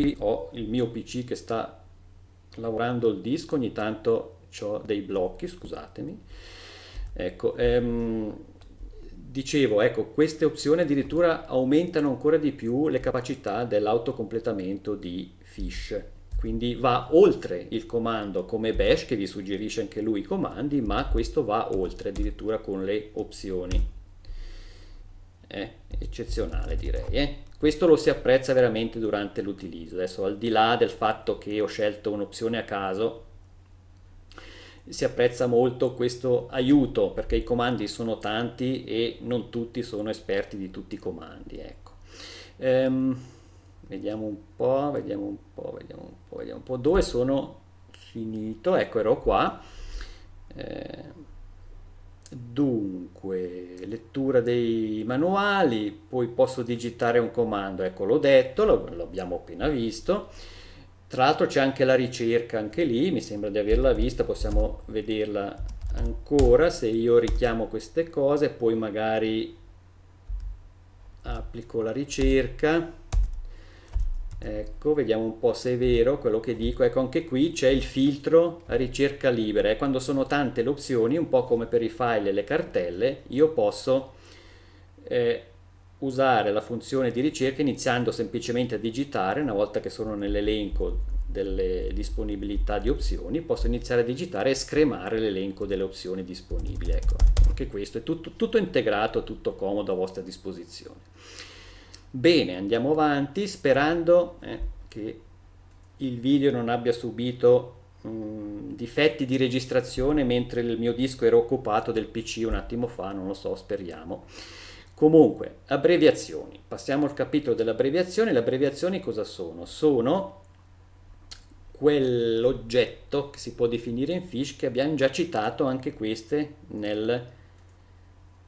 qui ho il mio PC che sta lavorando il disco, ogni tanto ho dei blocchi, scusatemi. Ecco, ehm, dicevo, ecco, queste opzioni addirittura aumentano ancora di più le capacità dell'autocompletamento di Fish. Quindi va oltre il comando come bash che vi suggerisce anche lui i comandi, ma questo va oltre addirittura con le opzioni. È eh, eccezionale direi. Eh? Questo lo si apprezza veramente durante l'utilizzo. Adesso al di là del fatto che ho scelto un'opzione a caso, si apprezza molto questo aiuto perché i comandi sono tanti e non tutti sono esperti di tutti i comandi. Ecco. Ehm, vediamo un po', vediamo un po', vediamo un po', vediamo un po'. Dove sono finito? Ecco, ero qua. Ehm, Dunque, lettura dei manuali, poi posso digitare un comando, ecco l'ho detto, l'abbiamo appena visto. Tra l'altro c'è anche la ricerca, anche lì mi sembra di averla vista, possiamo vederla ancora. Se io richiamo queste cose, poi magari applico la ricerca Ecco, vediamo un po' se è vero quello che dico. Ecco, anche qui c'è il filtro ricerca libera. E quando sono tante le opzioni, un po' come per i file e le cartelle, io posso eh, usare la funzione di ricerca iniziando semplicemente a digitare. Una volta che sono nell'elenco delle disponibilità di opzioni, posso iniziare a digitare e scremare l'elenco delle opzioni disponibili. Ecco, anche questo è tutto, tutto integrato, tutto comodo a vostra disposizione. Bene, andiamo avanti sperando eh, che il video non abbia subito mh, mm, difetti di registrazione mentre il mio disco era occupato del PC un attimo fa, non lo so, speriamo. Comunque, abbreviazioni. Passiamo al capitolo delle abbreviazioni. Le abbreviazioni cosa sono? Sono quell'oggetto che si può definire in Fish che abbiamo già citato anche queste nel,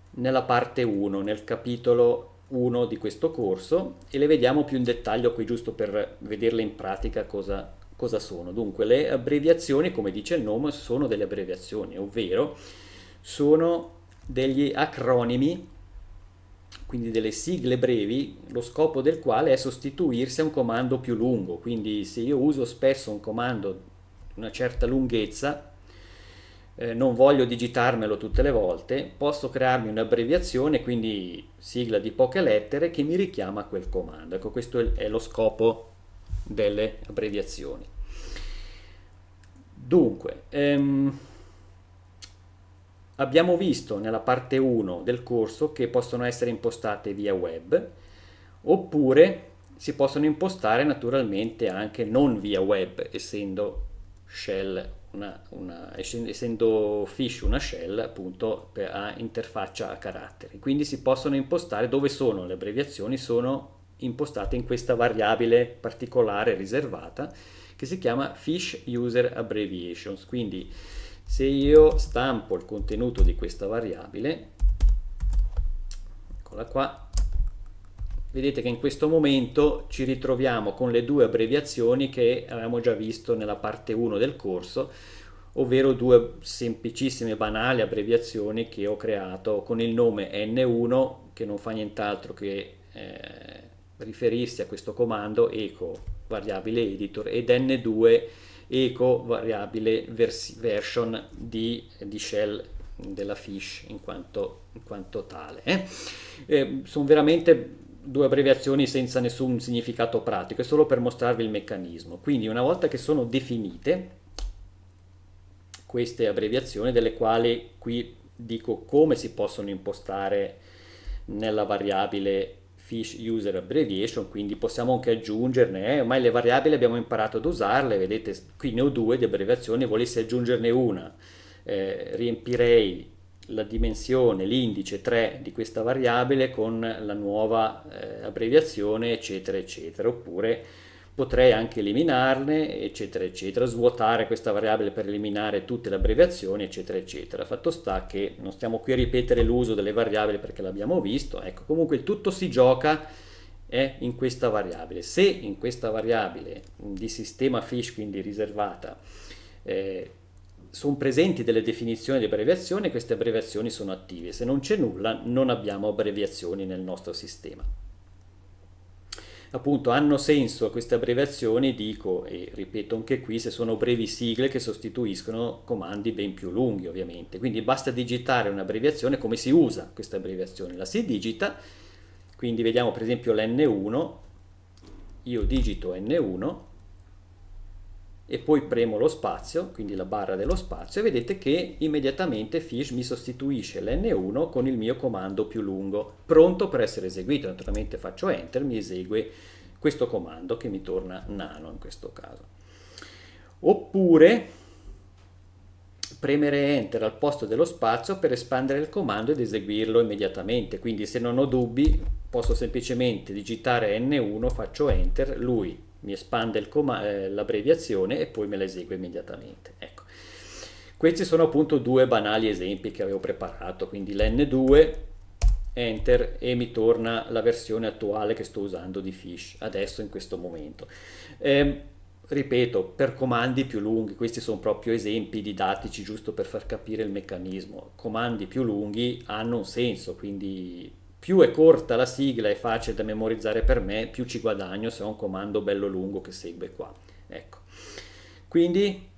nella parte 1, nel capitolo 1 di questo corso e le vediamo più in dettaglio qui giusto per vederle in pratica cosa, cosa sono. Dunque le abbreviazioni, come dice il nome, sono delle abbreviazioni, ovvero sono degli acronimi, quindi delle sigle brevi, lo scopo del quale è sostituirsi a un comando più lungo. Quindi se io uso spesso un comando di una certa lunghezza, eh, non voglio digitarmelo tutte le volte, posso crearmi un'abbreviazione, quindi sigla di poche lettere, che mi richiama quel comando. Ecco, questo è lo scopo delle abbreviazioni. Dunque, ehm, abbiamo visto nella parte 1 del corso che possono essere impostate via web, oppure si possono impostare naturalmente anche non via web, essendo shell una, una, essendo Fish una shell, appunto, per, ha interfaccia a caratteri. Quindi si possono impostare dove sono le abbreviazioni, sono impostate in questa variabile particolare riservata che si chiama Fish User Abbreviations. Quindi se io stampo il contenuto di questa variabile, eccola qua, vedete che in questo momento ci ritroviamo con le due abbreviazioni che avevamo già visto nella parte 1 del corso, ovvero due semplicissime banali abbreviazioni che ho creato con il nome N1 che non fa nient'altro che eh, riferirsi a questo comando eco variabile editor ed N2 eco variabile vers version di, di shell della fish in quanto, in quanto tale. Eh, eh sono veramente due abbreviazioni senza nessun significato pratico, è solo per mostrarvi il meccanismo. Quindi una volta che sono definite queste abbreviazioni, delle quali qui dico come si possono impostare nella variabile fish user abbreviation, quindi possiamo anche aggiungerne, eh, ormai le variabili abbiamo imparato ad usarle, vedete qui ne ho due di abbreviazioni, volessi aggiungerne una, eh, riempirei la dimensione, l'indice 3 di questa variabile con la nuova eh, abbreviazione eccetera eccetera oppure potrei anche eliminarne eccetera eccetera svuotare questa variabile per eliminare tutte le abbreviazioni eccetera eccetera fatto sta che non stiamo qui a ripetere l'uso delle variabili perché l'abbiamo visto ecco comunque tutto si gioca eh, in questa variabile se in questa variabile di sistema fish quindi riservata eh, sono presenti delle definizioni di abbreviazioni, queste abbreviazioni sono attive. Se non c'è nulla, non abbiamo abbreviazioni nel nostro sistema. Appunto, hanno senso queste abbreviazioni, dico e ripeto anche qui, se sono brevi sigle che sostituiscono comandi ben più lunghi, ovviamente. Quindi basta digitare un'abbreviazione come si usa questa abbreviazione. La si digita, quindi vediamo per esempio l'N1, io digito N1 e poi premo lo spazio, quindi la barra dello spazio, e vedete che immediatamente Fish mi sostituisce l'N1 con il mio comando più lungo, pronto per essere eseguito. Naturalmente faccio Enter, mi esegue questo comando che mi torna nano in questo caso. Oppure premere Enter al posto dello spazio per espandere il comando ed eseguirlo immediatamente. Quindi se non ho dubbi posso semplicemente digitare N1, faccio Enter, lui mi espande eh, l'abbreviazione e poi me la esegue immediatamente. Ecco. Questi sono appunto due banali esempi che avevo preparato, quindi l'N2, Enter e mi torna la versione attuale che sto usando di Fish adesso in questo momento. Eh, ripeto, per comandi più lunghi, questi sono proprio esempi didattici giusto per far capire il meccanismo, comandi più lunghi hanno un senso, quindi più è corta la sigla e facile da memorizzare per me, più ci guadagno se ho un comando bello lungo che segue qua. Ecco. Quindi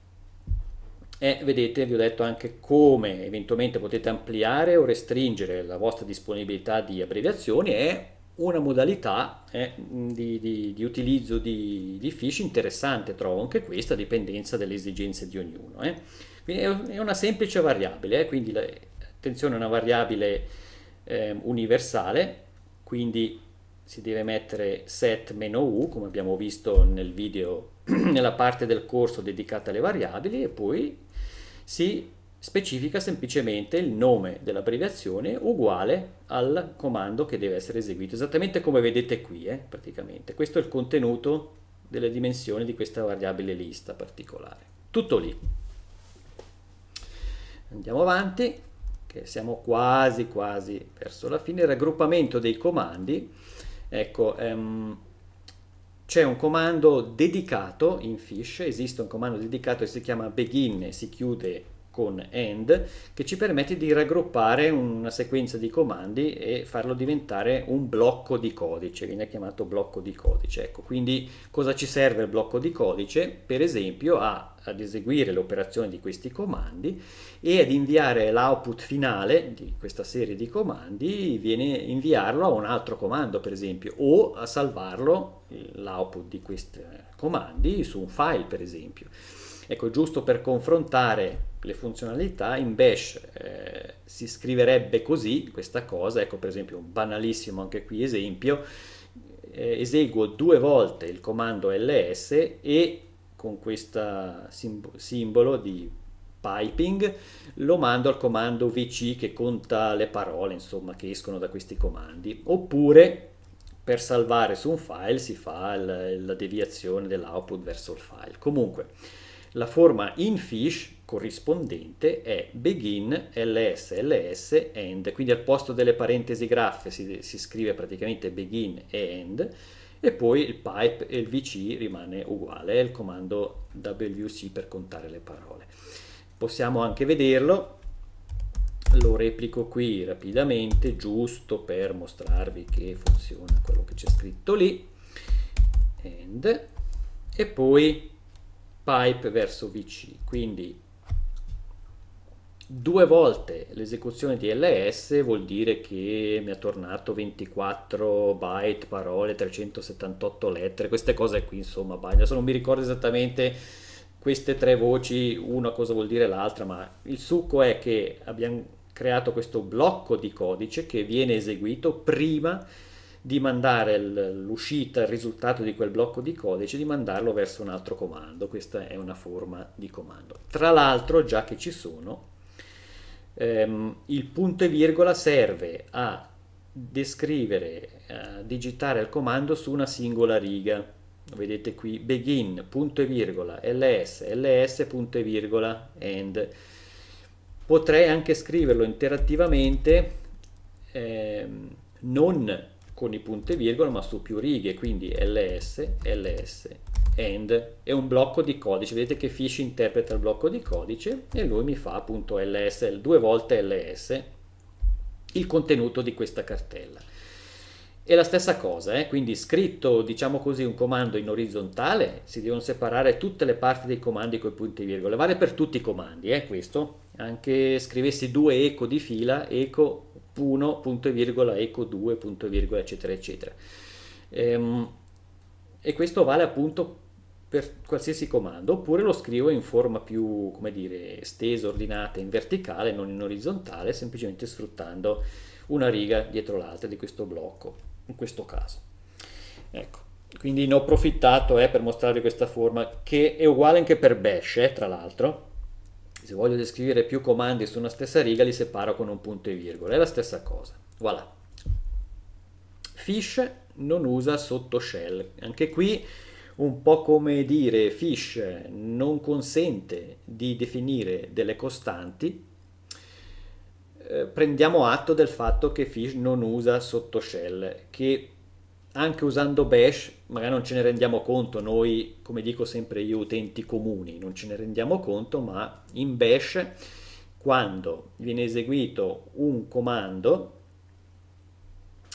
eh, vedete, vi ho detto anche come eventualmente potete ampliare o restringere la vostra disponibilità di abbreviazioni è una modalità eh, di, di, di, utilizzo di, di, fish interessante, trovo anche questa, a dipendenza delle esigenze di ognuno. Eh. Quindi è una semplice variabile, eh, quindi la, attenzione, una variabile eh, universale, quindi si deve mettere set-u, come abbiamo visto nel video, nella parte del corso dedicata alle variabili, e poi si specifica semplicemente il nome dell'abbreviazione uguale al comando che deve essere eseguito, esattamente come vedete qui, eh, praticamente. Questo è il contenuto delle dimensioni di questa variabile lista particolare. Tutto lì. Andiamo avanti che siamo quasi quasi verso la fine, il raggruppamento dei comandi, ecco, ehm, c'è un comando dedicato in Fish, esiste un comando dedicato che si chiama begin si chiude con AND che ci permette di raggruppare una sequenza di comandi e farlo diventare un blocco di codice, viene chiamato blocco di codice. Ecco, quindi cosa ci serve il blocco di codice? Per esempio a, ad eseguire le operazioni di questi comandi e ad inviare l'output finale di questa serie di comandi, viene inviarlo a un altro comando per esempio o a salvarlo eh, l'output di questi comandi su un file per esempio. Ecco, giusto per confrontare le funzionalità, in bash eh, si scriverebbe così questa cosa, ecco per esempio un banalissimo anche qui esempio, eh, eseguo due volte il comando ls e con questo simbo simbolo di piping lo mando al comando vc che conta le parole insomma che escono da questi comandi oppure per salvare su un file si fa la, la deviazione dell'output verso il file comunque la forma in fish corrispondente è begin ls ls end, quindi al posto delle parentesi graffe si, si scrive praticamente begin e end e poi il pipe e il vc rimane uguale, è il comando wc per contare le parole. Possiamo anche vederlo, lo replico qui rapidamente, giusto per mostrarvi che funziona quello che c'è scritto lì, end, e poi pipe verso VC, quindi due volte l'esecuzione di LS vuol dire che mi ha tornato 24 byte, parole, 378 lettere, queste cose qui insomma, adesso non mi ricordo esattamente queste tre voci, una cosa vuol dire l'altra, ma il succo è che abbiamo creato questo blocco di codice che viene eseguito prima di mandare l'uscita, il risultato di quel blocco di codice, di mandarlo verso un altro comando. Questa è una forma di comando. Tra l'altro, già che ci sono, ehm, il punto e virgola serve a descrivere, a digitare il comando su una singola riga. Vedete qui begin, punto e virgola, ls, ls, punto e virgola, end. Potrei anche scriverlo interattivamente ehm, non con i punti e virgola ma su più righe quindi ls ls end è un blocco di codice vedete che Fish interpreta il blocco di codice e lui mi fa appunto ls due volte ls il contenuto di questa cartella è la stessa cosa, eh? quindi scritto diciamo così un comando in orizzontale si devono separare tutte le parti dei comandi con i punti virgola vale per tutti i comandi, eh, questo, anche scrivessi due eco di fila, eco 1, punto e virgola, eco 2, punto e virgola, eccetera, eccetera. Ehm, e questo vale appunto per qualsiasi comando, oppure lo scrivo in forma più, come dire, estesa, ordinata, in verticale, non in orizzontale, semplicemente sfruttando una riga dietro l'altra di questo blocco, in questo caso. Ecco, quindi ne ho approfittato eh, per mostrarvi questa forma, che è uguale anche per Bash, eh, tra l'altro, se voglio descrivere più comandi su una stessa riga li separo con un punto e virgola, è la stessa cosa. Voilà. Fish non usa sotto shell, anche qui un po' come dire fish non consente di definire delle costanti, eh, prendiamo atto del fatto che fish non usa sotto shell, che anche usando Bash, magari non ce ne rendiamo conto, noi, come dico sempre io, utenti comuni, non ce ne rendiamo conto, ma in Bash, quando viene eseguito un comando,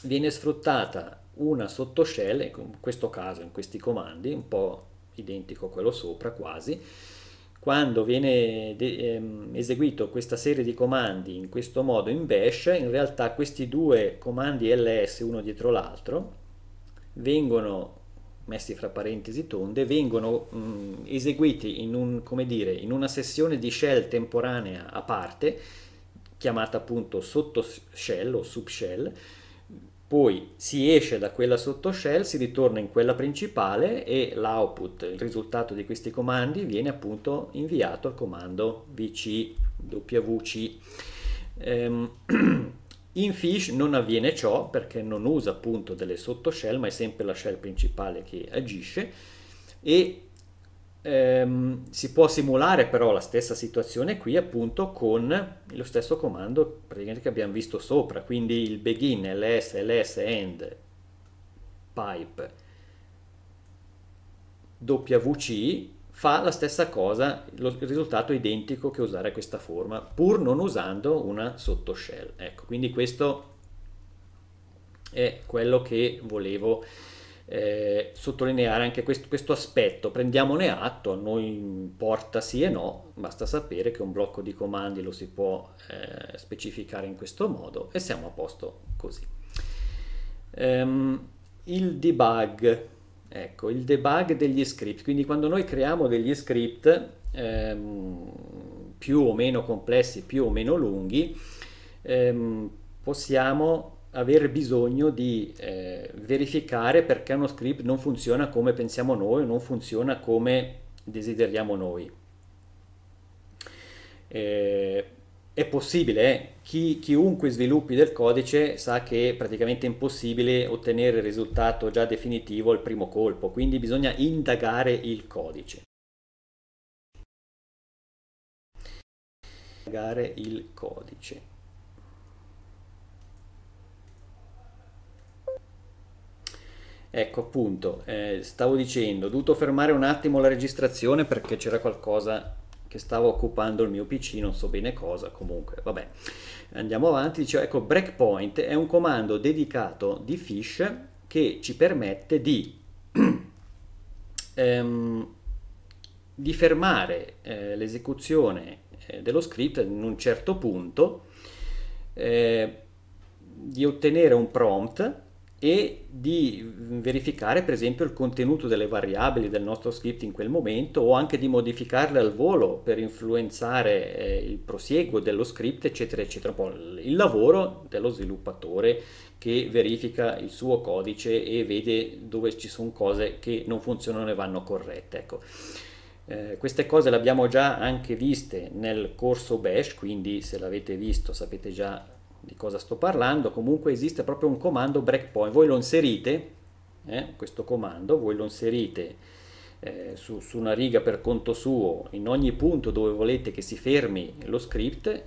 viene sfruttata una sottoshell, in questo caso in questi comandi, un po' identico a quello sopra quasi, quando viene ehm, eseguito questa serie di comandi in questo modo in bash, in realtà questi due comandi ls uno dietro l'altro vengono messi fra parentesi tonde, vengono mh, mm, eseguiti in, un, dire, in una sessione di shell temporanea a parte, chiamata appunto sottoshell o subshell, poi si esce da quella sottoshell, si ritorna in quella principale e l'output, il risultato di questi comandi, viene appunto inviato al comando vcwc. Ehm, In Fish non avviene ciò perché non usa appunto delle sottoshell, ma è sempre la shell principale che agisce e ehm, si può simulare però la stessa situazione qui appunto con lo stesso comando che abbiamo visto sopra, quindi il begin, ls, ls, end, pipe, wc fa la stessa cosa, lo, il risultato è identico che usare questa forma, pur non usando una sottoshell. Ecco, quindi questo è quello che volevo eh, sottolineare, anche questo, questo, aspetto, prendiamone atto, a noi importa sì e no, basta sapere che un blocco di comandi lo si può eh, specificare in questo modo e siamo a posto così. Um, il debug Ecco, il debug degli script, quindi quando noi creiamo degli script ehm, più o meno complessi, più o meno lunghi, ehm, possiamo aver bisogno di eh, verificare perché uno script non funziona come pensiamo noi, non funziona come desideriamo noi. Eh, è possibile, eh? Chi, chiunque sviluppi del codice sa che è praticamente impossibile ottenere il risultato già definitivo al primo colpo, quindi bisogna indagare il codice. Indagare il codice. Ecco appunto, eh, stavo dicendo, ho dovuto fermare un attimo la registrazione perché c'era qualcosa che stava occupando il mio PC, non so bene cosa, comunque, vabbè. Andiamo avanti, dicevo, ecco, breakpoint è un comando dedicato di Fish che ci permette di, ehm, di fermare eh, l'esecuzione eh, dello script in un certo punto, eh, di ottenere un prompt e di verificare per esempio il contenuto delle variabili del nostro script in quel momento o anche di modificarle al volo per influenzare eh, il prosieguo dello script eccetera eccetera un il lavoro dello sviluppatore che verifica il suo codice e vede dove ci sono cose che non funzionano e vanno corrette ecco. Eh, queste cose le abbiamo già anche viste nel corso Bash, quindi se l'avete visto sapete già di cosa sto parlando, comunque esiste proprio un comando breakpoint, voi lo inserite, eh, questo comando, voi lo inserite eh, su, su una riga per conto suo in ogni punto dove volete che si fermi lo script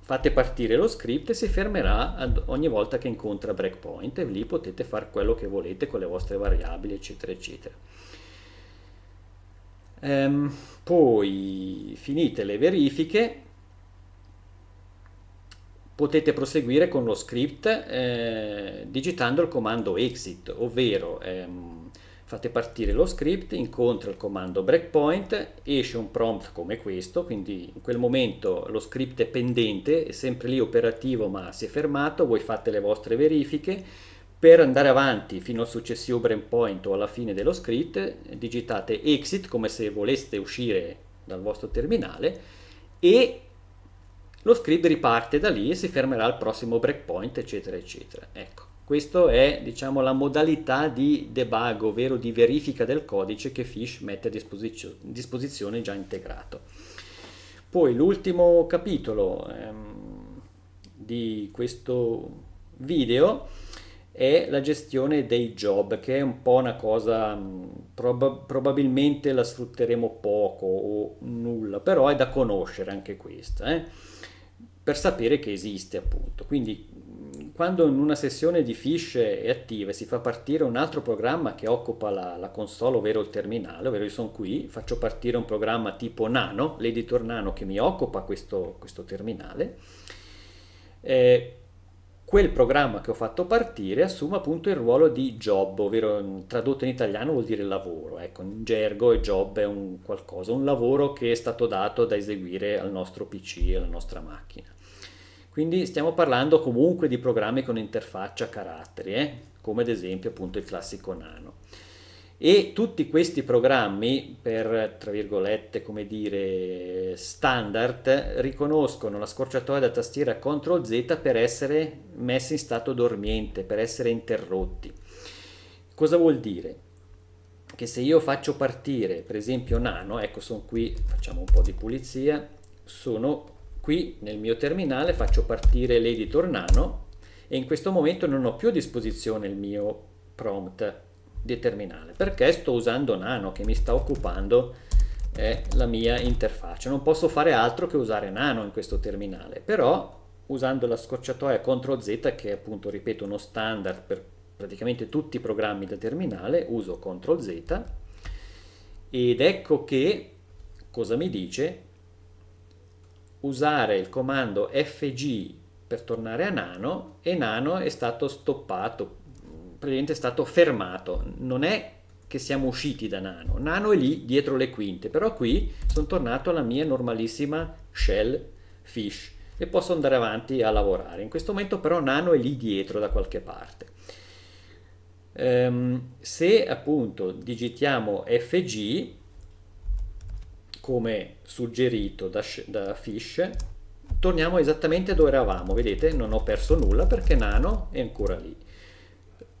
fate partire lo script e si fermerà ogni volta che incontra breakpoint e lì potete fare quello che volete con le vostre variabili eccetera eccetera ehm, poi finite le verifiche potete proseguire con lo script eh, digitando il comando exit, ovvero ehm, fate partire lo script, incontra il comando breakpoint, esce un prompt come questo, quindi in quel momento lo script è pendente, è sempre lì operativo ma si è fermato, voi fate le vostre verifiche, per andare avanti fino al successivo breakpoint o alla fine dello script digitate exit come se voleste uscire dal vostro terminale e lo script riparte da lì e si fermerà al prossimo breakpoint, eccetera, eccetera. Ecco, questa è diciamo, la modalità di debug, ovvero di verifica del codice che Fish mette a disposizio- disposizione già integrato. Poi l'ultimo capitolo ehm, di questo video è la gestione dei job, che è un po' una cosa, mm, prob- probabilmente la sfrutteremo poco o nulla, però è da conoscere anche questa. Eh? per sapere che esiste appunto. Quindi mm, quando in una sessione di fiche è attiva e si fa partire un altro programma che occupa la, la, console, ovvero il terminale, ovvero io sono qui, faccio partire un programma tipo Nano, l'editor Nano che mi occupa questo, questo terminale, eh, quel programma che ho fatto partire assume appunto il ruolo di job, ovvero mm, tradotto in italiano vuol dire lavoro, ecco, in gergo e job è un qualcosa, un lavoro che è stato dato da eseguire al nostro PC, alla nostra macchina. Quindi stiamo parlando comunque di programmi con interfaccia caratteri, eh? come ad esempio appunto il classico nano e tutti questi programmi per tra virgolette come dire standard riconoscono la scorciatoia da tastiera CTRL Z per essere messi in stato dormiente per essere interrotti cosa vuol dire che se io faccio partire per esempio nano ecco sono qui facciamo un po di pulizia sono qui nel mio terminale faccio partire l'editor nano e in questo momento non ho più a disposizione il mio prompt di terminale perché sto usando Nano che mi sta occupando eh, la mia interfaccia non posso fare altro che usare Nano in questo terminale però usando la scocciatoia CTRL Z che è appunto ripeto uno standard per praticamente tutti i programmi da terminale uso CTRL Z ed ecco che cosa mi dice usare il comando FG per tornare a nano e nano è stato stoppato praticamente è stato fermato. Non è che siamo usciti da Nano, Nano è lì dietro le quinte, però qui sono tornato alla mia normalissima shell fish e posso andare avanti a lavorare. In questo momento però Nano è lì dietro da qualche parte. Um, se appunto digitiamo FG come suggerito da, da Fish, torniamo esattamente dove eravamo, vedete non ho perso nulla perché Nano è ancora lì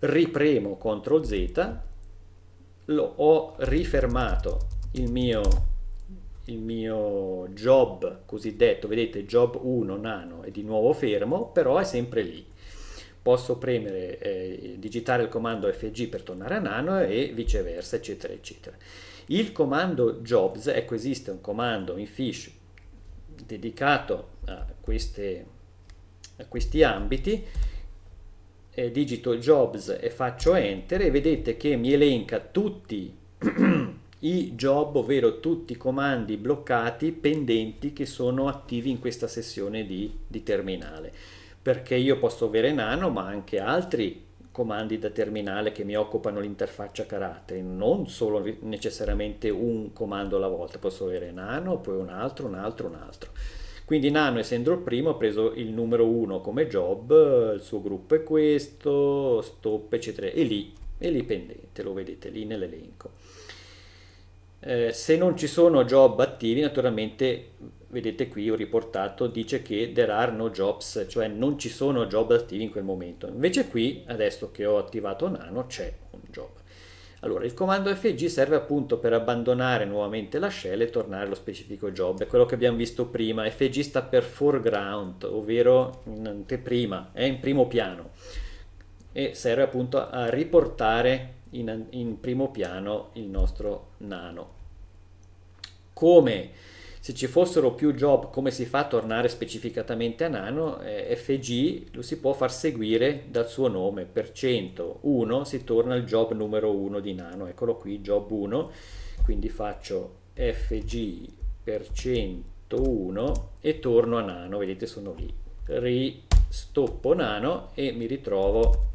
ripremo CTRL Z, lo, ho rifermato il mio, il mio job cosiddetto, vedete job 1 nano è di nuovo fermo, però è sempre lì. Posso premere, eh, digitare il comando FG per tornare a nano e viceversa, eccetera, eccetera. Il comando jobs, ecco esiste un comando in Fish dedicato a, queste, a questi ambiti, eh, digito jobs e faccio enter e vedete che mi elenca tutti i job, ovvero tutti i comandi bloccati pendenti che sono attivi in questa sessione di, di terminale. Perché io posso avere Nano, ma anche altri comandi da terminale che mi occupano l'interfaccia caratteri, non solo necessariamente un comando alla volta, posso avere nano, poi un altro, un altro, un altro. Quindi Nano, essendo il primo, ha preso il numero 1 come job, il suo gruppo è questo, stop, eccetera, e lì, è lì pendente, lo vedete lì nell'elenco. Eh, se non ci sono job attivi, naturalmente, vedete qui ho riportato, dice che there are no jobs, cioè non ci sono job attivi in quel momento. Invece qui, adesso che ho attivato Nano, c'è un job allora, il comando fg serve appunto per abbandonare nuovamente la shell e tornare allo specifico job. È quello che abbiamo visto prima. fg sta per foreground, ovvero in anteprima, è in primo piano e serve appunto a riportare in, in primo piano il nostro nano. Come se ci fossero più job come si fa a tornare specificatamente a nano eh, FG lo si può far seguire dal suo nome per 101 si torna al job numero 1 di nano eccolo qui job 1 quindi faccio FG per 101 e torno a nano vedete sono lì ristoppo nano e mi ritrovo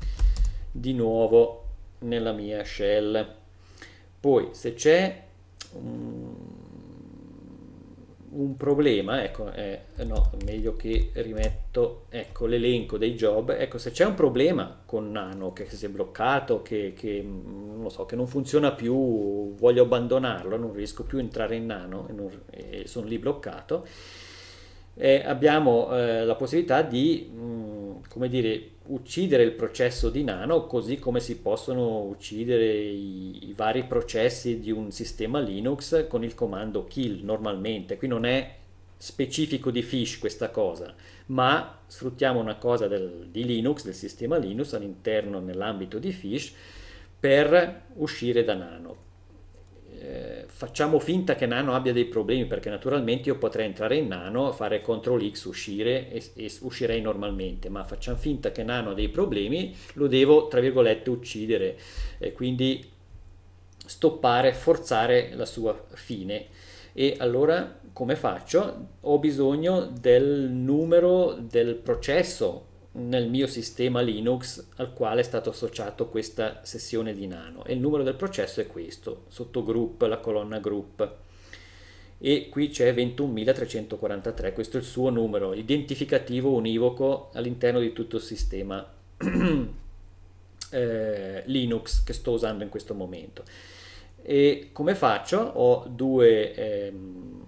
di nuovo nella mia shell poi se c'è un un problema, ecco, eh, no, meglio che rimetto ecco, l'elenco dei job, ecco, se c'è un problema con Nano che si è bloccato, che, che, mm, non, so, che non funziona più, voglio abbandonarlo, non riesco più a entrare in Nano e, non, e sono lì bloccato, eh, abbiamo eh, la possibilità di... Mh, mm, come dire, uccidere il processo di Nano così come si possono uccidere i, i, vari processi di un sistema Linux con il comando kill normalmente. Qui non è specifico di Fish questa cosa, ma sfruttiamo una cosa del, di Linux, del sistema Linux all'interno, nell'ambito di Fish, per uscire da Nano eh, facciamo finta che Nano abbia dei problemi perché naturalmente io potrei entrare in Nano, fare CTRL X, uscire e, e, uscirei normalmente, ma facciamo finta che Nano ha dei problemi, lo devo tra virgolette uccidere e quindi stoppare, forzare la sua fine. E allora come faccio? Ho bisogno del numero del processo nel mio sistema Linux al quale è stato associato questa sessione di nano e il numero del processo è questo, sotto group, la colonna group e qui c'è 21.343, questo è il suo numero identificativo univoco all'interno di tutto il sistema eh, Linux che sto usando in questo momento. E come faccio? Ho due, ehm,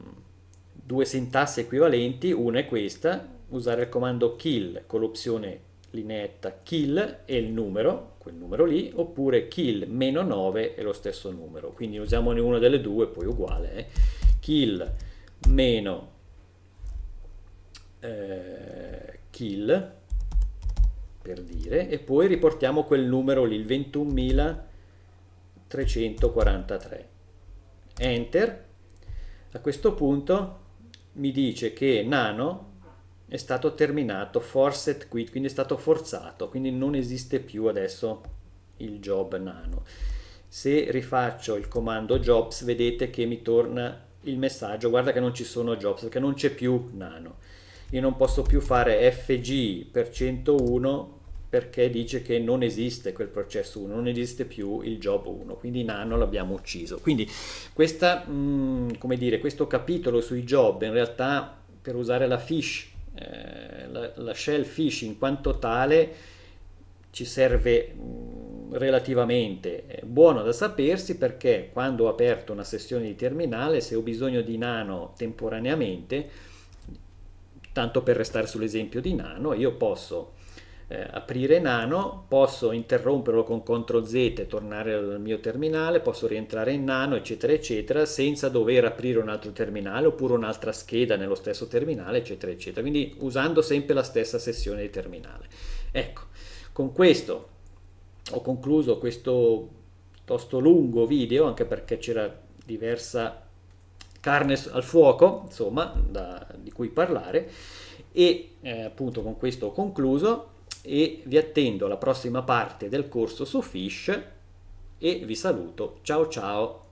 due sintassi equivalenti, una è questa usare il comando kill con l'opzione lineetta kill e il numero, quel numero lì, oppure kill meno 9 e lo stesso numero. Quindi usiamone una delle due, poi uguale. Eh? Kill meno eh, kill per dire, e poi riportiamo quel numero lì, il 21.343. Enter. A questo punto mi dice che nano è stato terminato, forced quit, quindi è stato forzato, quindi non esiste più adesso il job nano. Se rifaccio il comando jobs vedete che mi torna il messaggio, guarda che non ci sono jobs, perché non c'è più nano. Io non posso più fare FG per 101 perché dice che non esiste quel processo 1, non esiste più il job 1, quindi nano l'abbiamo ucciso. Quindi questa, mh, mm, dire, questo capitolo sui job in realtà per usare la fish eh, la, la shellfish in quanto tale ci serve mh, mm, relativamente è buono da sapersi perché quando ho aperto una sessione di terminale se ho bisogno di nano temporaneamente tanto per restare sull'esempio di nano io posso eh, aprire nano, posso interromperlo con CTRL Z e tornare al mio terminale, posso rientrare in nano, eccetera, eccetera, senza dover aprire un altro terminale oppure un'altra scheda nello stesso terminale, eccetera, eccetera. Quindi usando sempre la stessa sessione di terminale. Ecco, con questo ho concluso questo piuttosto lungo video, anche perché c'era diversa carne al fuoco, insomma, da, di cui parlare. E eh, appunto con questo ho concluso e vi attendo alla prossima parte del corso su Fish e vi saluto. Ciao ciao!